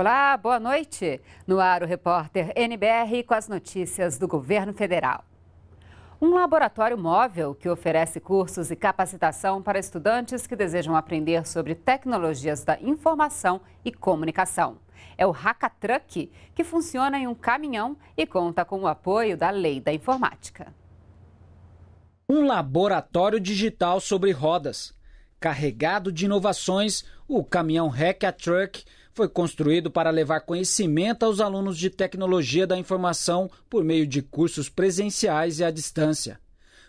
Olá, boa noite. No ar o repórter NBR com as notícias do governo federal. Um laboratório móvel que oferece cursos e capacitação para estudantes que desejam aprender sobre tecnologias da informação e comunicação. É o Hackatruck, que funciona em um caminhão e conta com o apoio da Lei da Informática. Um laboratório digital sobre rodas. Carregado de inovações, o caminhão Hackatruck Truck foi construído para levar conhecimento aos alunos de tecnologia da informação por meio de cursos presenciais e à distância.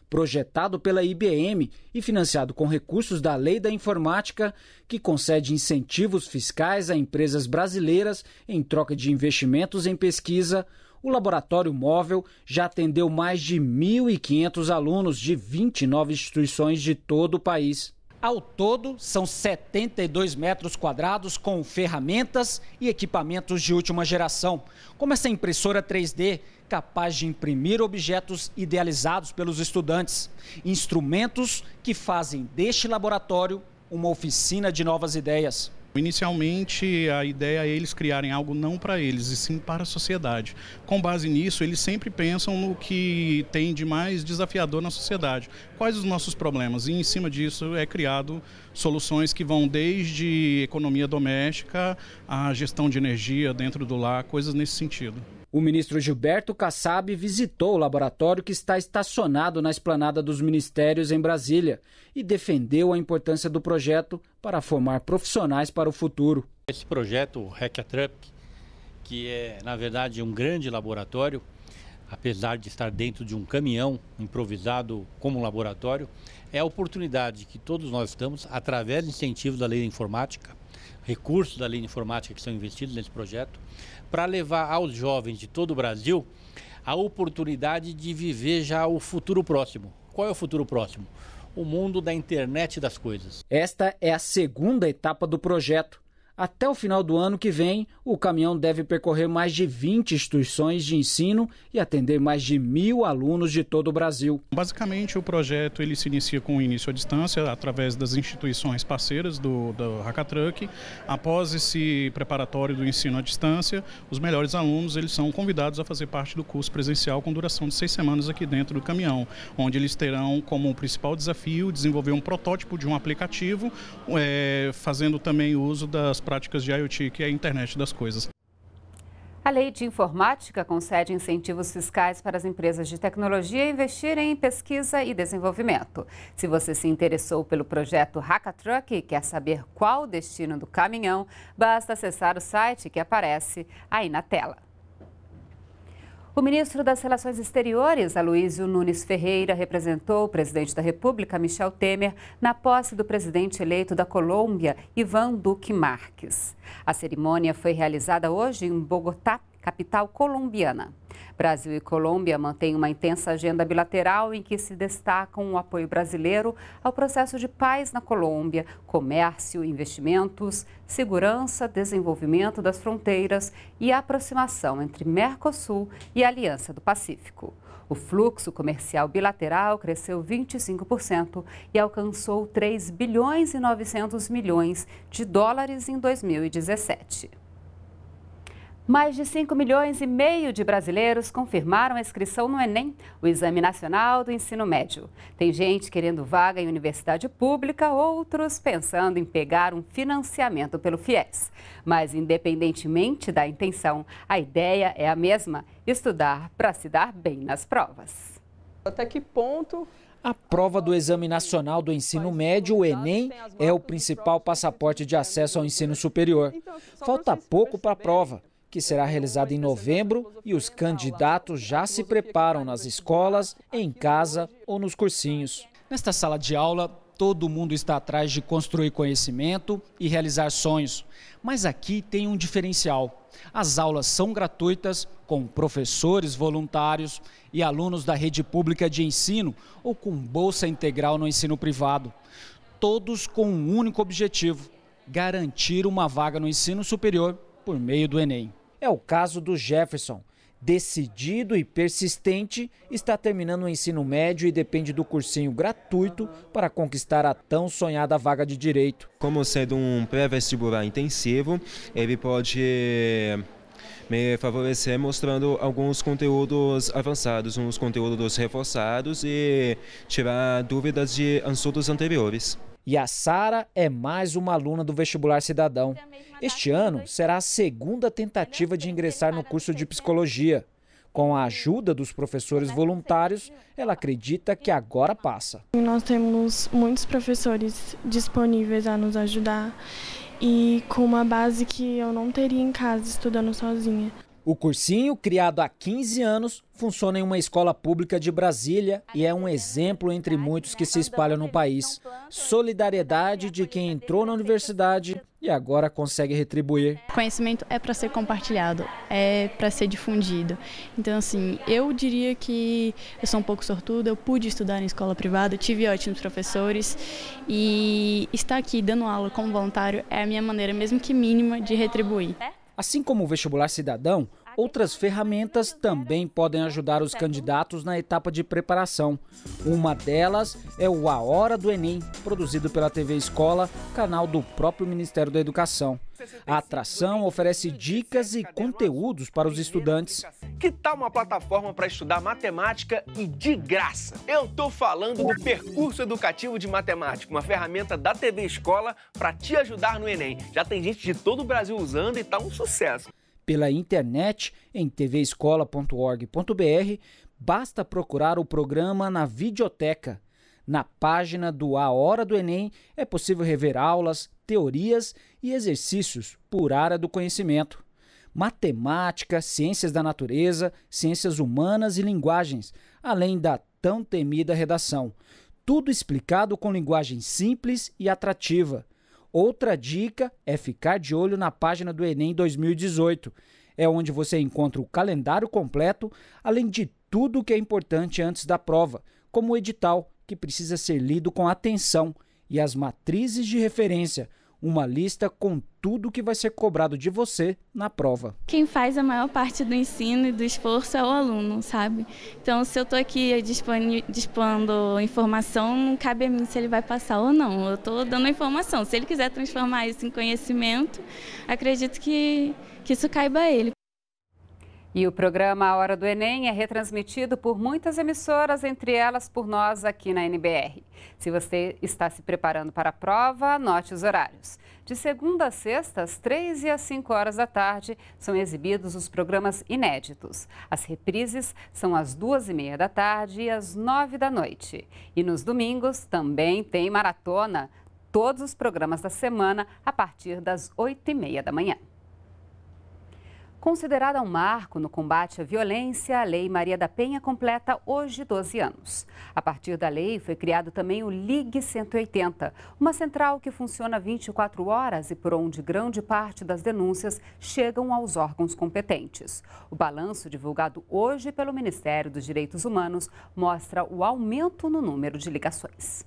Projetado pela IBM e financiado com recursos da Lei da Informática, que concede incentivos fiscais a empresas brasileiras em troca de investimentos em pesquisa, o laboratório móvel já atendeu mais de 1.500 alunos de 29 instituições de todo o país. Ao todo, são 72 metros quadrados com ferramentas e equipamentos de última geração, como essa impressora 3D, capaz de imprimir objetos idealizados pelos estudantes, instrumentos que fazem deste laboratório uma oficina de novas ideias. Inicialmente, a ideia é eles criarem algo não para eles, e sim para a sociedade. Com base nisso, eles sempre pensam no que tem de mais desafiador na sociedade. Quais os nossos problemas? E em cima disso é criado soluções que vão desde economia doméstica à gestão de energia dentro do lar, coisas nesse sentido. O ministro Gilberto Kassab visitou o laboratório que está estacionado na esplanada dos ministérios em Brasília e defendeu a importância do projeto para formar profissionais para o futuro. Esse projeto, o Hackatrap, que é, na verdade, um grande laboratório, apesar de estar dentro de um caminhão improvisado como um laboratório, é a oportunidade que todos nós estamos, através de incentivos da lei da informática, recursos da lei de informática que são investidos nesse projeto, para levar aos jovens de todo o Brasil a oportunidade de viver já o futuro próximo. Qual é o futuro próximo? O mundo da internet das coisas. Esta é a segunda etapa do projeto até o final do ano que vem, o caminhão deve percorrer mais de 20 instituições de ensino e atender mais de mil alunos de todo o Brasil. Basicamente, o projeto ele se inicia com o início à distância, através das instituições parceiras do, do Hackatruck. Após esse preparatório do ensino à distância, os melhores alunos eles são convidados a fazer parte do curso presencial com duração de seis semanas aqui dentro do caminhão, onde eles terão como principal desafio desenvolver um protótipo de um aplicativo, é, fazendo também uso das práticas de IoT, que é a internet das coisas. A Lei de Informática concede incentivos fiscais para as empresas de tecnologia investirem em pesquisa e desenvolvimento. Se você se interessou pelo projeto Hackatruck e quer saber qual o destino do caminhão, basta acessar o site que aparece aí na tela. O ministro das Relações Exteriores, Aloysio Nunes Ferreira, representou o presidente da República, Michel Temer, na posse do presidente eleito da Colômbia, Ivan Duque Marques. A cerimônia foi realizada hoje em Bogotá, capital colombiana. Brasil e Colômbia mantêm uma intensa agenda bilateral em que se destacam o apoio brasileiro ao processo de paz na Colômbia, comércio, investimentos, segurança, desenvolvimento das fronteiras e aproximação entre Mercosul e Aliança do Pacífico. O fluxo comercial bilateral cresceu 25% e alcançou 3 bilhões e 900 milhões de dólares em 2017. Mais de 5 milhões e meio de brasileiros confirmaram a inscrição no Enem, o Exame Nacional do Ensino Médio. Tem gente querendo vaga em universidade pública, outros pensando em pegar um financiamento pelo FIES. Mas, independentemente da intenção, a ideia é a mesma: estudar para se dar bem nas provas. Até que ponto a prova do Exame Nacional do Ensino Médio, o ENEM, é o principal passaporte de acesso ao ensino superior. Falta pouco para a prova que será realizada em novembro e os candidatos já se preparam nas escolas, em casa ou nos cursinhos. Nesta sala de aula, todo mundo está atrás de construir conhecimento e realizar sonhos. Mas aqui tem um diferencial. As aulas são gratuitas, com professores voluntários e alunos da rede pública de ensino ou com bolsa integral no ensino privado. Todos com um único objetivo: garantir uma vaga no ensino superior por meio do Enem. É o caso do Jefferson. Decidido e persistente, está terminando o ensino médio e depende do cursinho gratuito para conquistar a tão sonhada vaga de direito. Como sendo um pré-vestibular intensivo, ele pode eh, me favorecer mostrando alguns conteúdos avançados, uns conteúdos reforçados e tirar dúvidas de assuntos anteriores. E a Sara é mais uma aluna do Vestibular Cidadão. É este ano será a segunda tentativa de ingressar no curso de psicologia. Com a ajuda dos professores tá voluntários, ela acredita que agora tá passa. Nós temos muitos professores disponíveis a nos ajudar e com uma base que eu não teria em casa estudando sozinha. O cursinho, criado há 15 anos, funciona em uma escola pública de Brasília e é um exemplo entre muitos que se espalham no país. Solidariedade de quem entrou na universidade e agora consegue retribuir. Conhecimento é para ser compartilhado, é para ser difundido. Então, assim, eu diria que eu sou um pouco sortuda, eu pude estudar em escola privada, tive ótimos professores e estar aqui dando aula como voluntário é a minha maneira, mesmo que mínima, de retribuir. É? Assim como o vestibular cidadão, Outras ferramentas também podem ajudar os candidatos na etapa de preparação. Uma delas é o A Hora do Enem, produzido pela TV Escola, canal do próprio Ministério da Educação. A atração oferece dicas e conteúdos para os estudantes. Que tal uma plataforma para estudar matemática e de graça? Eu estou falando do Percurso Educativo de Matemática, uma ferramenta da TV Escola para te ajudar no Enem. Já tem gente de todo o Brasil usando e está um sucesso pela internet em tvescola.org.br, basta procurar o programa na videoteca. Na página do A Hora do Enem é possível rever aulas, teorias e exercícios por área do conhecimento. Matemática, ciências da natureza, ciências humanas e linguagens, além da tão temida redação. Tudo explicado com linguagem simples e atrativa. Outra dica é ficar de olho na página do Enem 2018. É onde você encontra o calendário completo, além de tudo o que é importante antes da prova, como o edital, que precisa ser lido com atenção, e as matrizes de referência, uma lista com tudo que vai ser cobrado de você na prova. Quem faz a maior parte do ensino e do esforço é o aluno, sabe? Então, se eu estou aqui dispondo informação, não cabe a mim se ele vai passar ou não. Eu estou dando informação. Se ele quiser transformar isso em conhecimento, acredito que, que isso caiba a ele. E o programa A Hora do Enem é retransmitido por muitas emissoras, entre elas por nós aqui na NBR. Se você está se preparando para a prova, anote os horários. De segunda a sexta, às 3 e às 5 horas da tarde, são exibidos os programas inéditos. As reprises são às 2 e meia da tarde e às 9 da noite. E nos domingos também tem maratona, todos os programas da semana, a partir das 8 e meia da manhã. Considerada um marco no combate à violência, a Lei Maria da Penha completa hoje 12 anos. A partir da lei foi criado também o Ligue 180, uma central que funciona 24 horas e por onde grande parte das denúncias chegam aos órgãos competentes. O balanço divulgado hoje pelo Ministério dos Direitos Humanos mostra o aumento no número de ligações.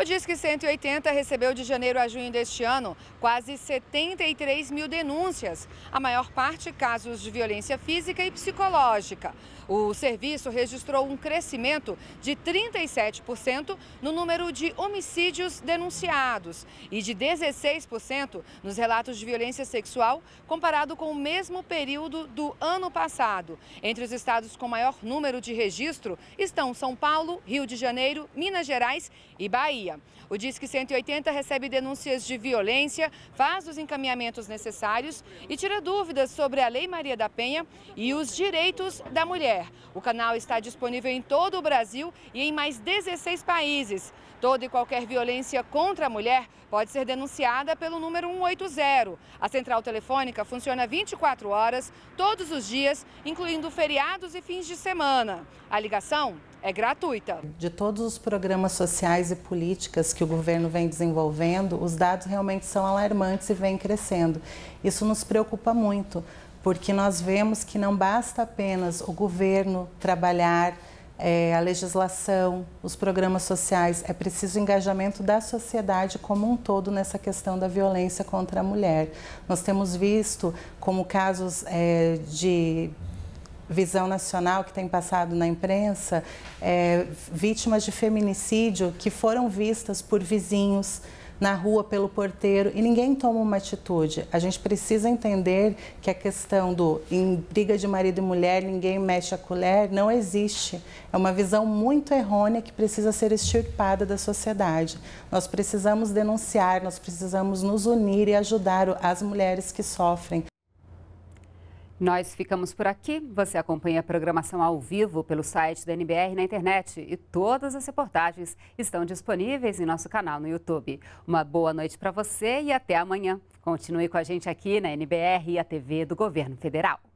O Disque 180 recebeu de janeiro a junho deste ano quase 73 mil denúncias, a maior parte casos de violência física e psicológica. O serviço registrou um crescimento de 37% no número de homicídios denunciados e de 16% nos relatos de violência sexual, comparado com o mesmo período do ano passado. Entre os estados com maior número de registro estão São Paulo, Rio de Janeiro, Minas Gerais e Bahia. Bahia. O Disque 180 recebe denúncias de violência, faz os encaminhamentos necessários e tira dúvidas sobre a Lei Maria da Penha e os direitos da mulher. O canal está disponível em todo o Brasil e em mais 16 países. Toda e qualquer violência contra a mulher pode ser denunciada pelo número 180. A central telefônica funciona 24 horas, todos os dias, incluindo feriados e fins de semana. A ligação é gratuita. De todos os programas sociais e políticas que o governo vem desenvolvendo, os dados realmente são alarmantes e vêm crescendo. Isso nos preocupa muito, porque nós vemos que não basta apenas o governo trabalhar é, a legislação, os programas sociais. É preciso o engajamento da sociedade como um todo nessa questão da violência contra a mulher. Nós temos visto como casos é, de visão nacional que tem passado na imprensa, é, vítimas de feminicídio que foram vistas por vizinhos, na rua pelo porteiro e ninguém toma uma atitude. A gente precisa entender que a questão do em briga de marido e mulher, ninguém mexe a colher, não existe. É uma visão muito errônea que precisa ser extirpada da sociedade. Nós precisamos denunciar, nós precisamos nos unir e ajudar as mulheres que sofrem. Nós ficamos por aqui. Você acompanha a programação ao vivo pelo site da NBR na internet e todas as reportagens estão disponíveis em nosso canal no YouTube. Uma boa noite para você e até amanhã. Continue com a gente aqui na NBR e a TV do Governo Federal.